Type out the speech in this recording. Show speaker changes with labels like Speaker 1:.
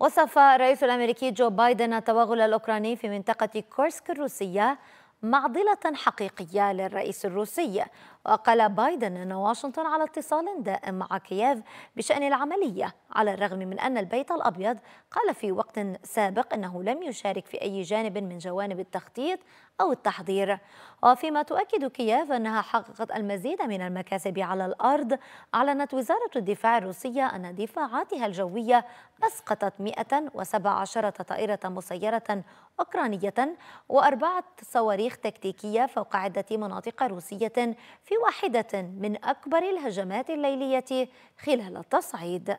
Speaker 1: وصف الرئيس الامريكي جو بايدن التوغل الاوكراني في منطقه كورسك الروسيه معضلة حقيقية للرئيس الروسي وقال بايدن أن واشنطن على اتصال دائم مع كييف بشأن العملية على الرغم من أن البيت الأبيض قال في وقت سابق أنه لم يشارك في أي جانب من جوانب التخطيط أو التحضير وفيما تؤكد كييف أنها حققت المزيد من المكاسب على الأرض أعلنت وزارة الدفاع الروسية أن دفاعاتها الجوية أسقطت 117 طائرة مسيرة أوكرانية وأربعة صواريخ صواريخ تكتيكية فوق عدة مناطق روسية في واحدة من أكبر الهجمات الليلية خلال التصعيد